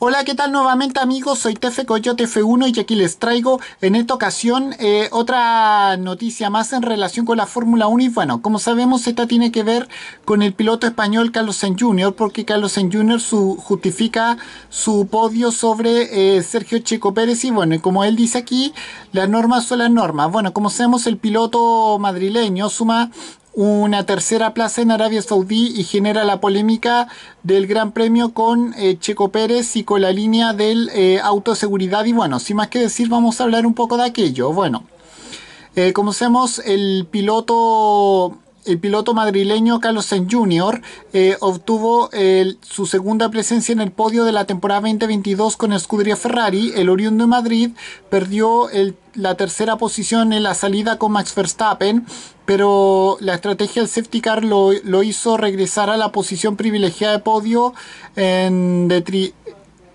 Hola, ¿qué tal nuevamente amigos? Soy Tefe Coyote F1 y aquí les traigo en esta ocasión eh, otra noticia más en relación con la Fórmula 1 y bueno, como sabemos esta tiene que ver con el piloto español Carlos Sainz Jr. porque Carlos Sainz Jr. Su, justifica su podio sobre eh, Sergio Checo Pérez y bueno, como él dice aquí, las normas son las normas. Bueno, como sabemos el piloto madrileño suma una tercera plaza en Arabia Saudí y genera la polémica del Gran Premio con eh, Checo Pérez y con la línea del eh, autoseguridad. Y bueno, sin más que decir, vamos a hablar un poco de aquello. Bueno, eh, como sabemos, el piloto el piloto madrileño Carlos Sainz Jr. Eh, obtuvo su segunda presencia en el podio de la temporada 2022 con Ferrari. El oriundo de Madrid perdió la tercera posición en la salida con Max Verstappen, pero la estrategia del safety car lo, hizo regresar a la posición privilegiada de podio en, de tri,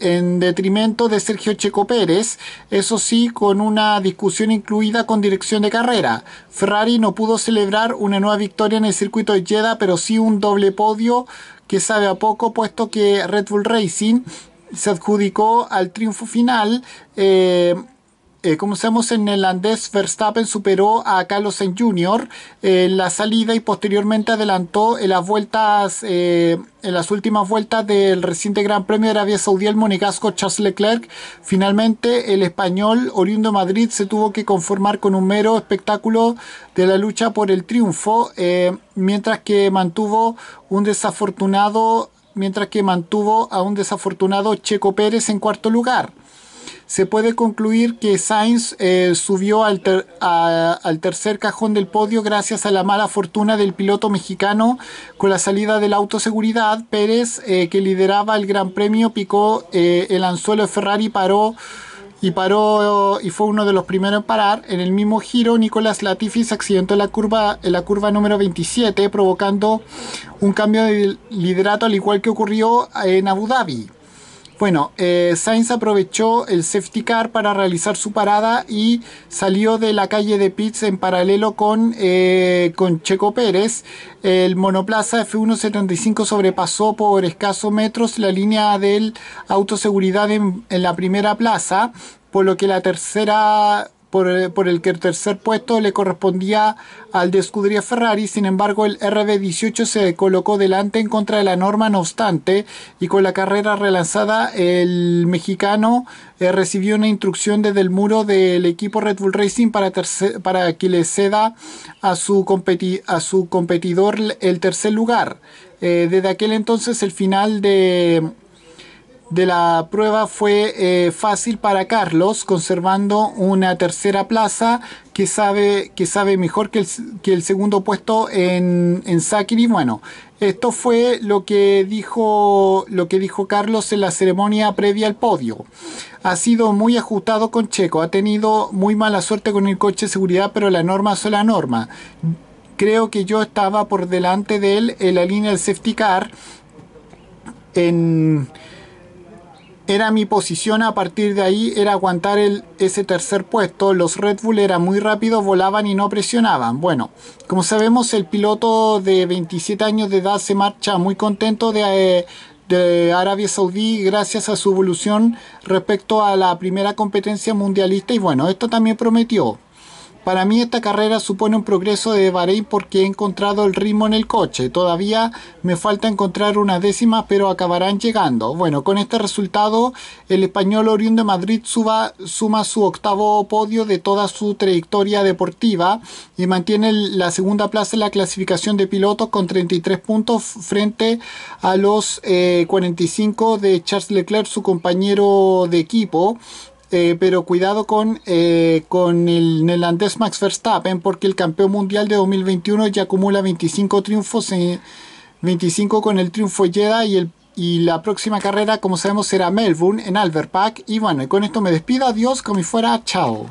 en detrimento de Sergio Checo Pérez, eso sí con una discusión incluida con dirección de carrera. Ferrari no pudo celebrar una nueva victoria en el circuito de Jeddah, pero sí un doble podio que sabe a poco, puesto que Red Bull Racing se adjudicó al triunfo final. Eh, eh, como sabemos, neerlandés Verstappen superó a Carlos Sainz Jr. Eh, en la salida y posteriormente adelantó en las vueltas, eh, en las últimas vueltas del reciente Gran Premio de Arabia Saudí el monegasco Charles Leclerc. Finalmente, el español oriundo Madrid se tuvo que conformar con un mero espectáculo de la lucha por el triunfo, eh, mientras que mantuvo un desafortunado mientras que mantuvo a un desafortunado Checo Pérez en cuarto lugar se puede concluir que Sainz eh, subió al, tercer cajón del podio gracias a la mala fortuna del piloto mexicano con la salida de la autoseguridad. Pérez, eh, que lideraba el Gran Premio, picó eh, el anzuelo de Ferrari y paró y fue uno de los primeros en parar. En el mismo giro, Nicolás Latifi se accidentó la curva, en la curva número 27, provocando un cambio de liderato al igual que ocurrió en Abu Dhabi. Bueno, eh, Sainz aprovechó el safety car para realizar su parada y salió de la calle de Pitts en paralelo con, eh, con Checo Pérez. El monoplaza F175 sobrepasó por escasos metros la línea del autoseguridad en la primera plaza, por lo que la tercera eh, por, el que el tercer puesto le correspondía al de escudería Ferrari. Sin embargo, el RB18 se colocó delante en contra de la norma, no obstante, y con la carrera relanzada, el mexicano eh, recibió una instrucción desde el muro del equipo Red Bull Racing para, para que le ceda a su, a su competidor el tercer lugar. Eh, desde aquel entonces, el final de de la prueba fue eh, fácil para Carlos, conservando una tercera plaza que sabe, que sabe mejor que el, segundo puesto en, en Sakiri. Bueno, esto fue lo que, dijo, lo que dijo Carlos en la ceremonia previa al podio. Ha sido muy ajustado con Checo, ha tenido muy mala suerte con el coche de seguridad, pero la norma es la norma. Creo que yo estaba por delante de él en la línea del safety car en era mi posición a partir de ahí era aguantar el, ese tercer puesto. Los Red Bull eran muy rápidos, volaban y no presionaban. Bueno, como sabemos el piloto de 27 años de edad se marcha muy contento de, eh, de Arabia Saudí gracias a su evolución respecto a la primera competencia mundialista y bueno, esto también prometió. Para mí esta carrera supone un progreso de Bahrein porque he encontrado el ritmo en el coche. Todavía me falta encontrar unas décimas, pero acabarán llegando. Bueno, con este resultado, el español oriundo de Madrid suba, suma su octavo podio de toda su trayectoria deportiva y mantiene la segunda plaza en la clasificación de pilotos con 33 puntos frente a los 45 eh, de Charles Leclerc, su compañero de equipo. Eh, pero cuidado eh, con, el neerlandés Max Verstappen, porque el campeón mundial de 2021 ya acumula 25 triunfos, en 25 con el triunfo Jeddah y, y la próxima carrera, como sabemos, será Melbourne en Albert Park. Y bueno, con esto me despido, adiós, como si fuera, chao.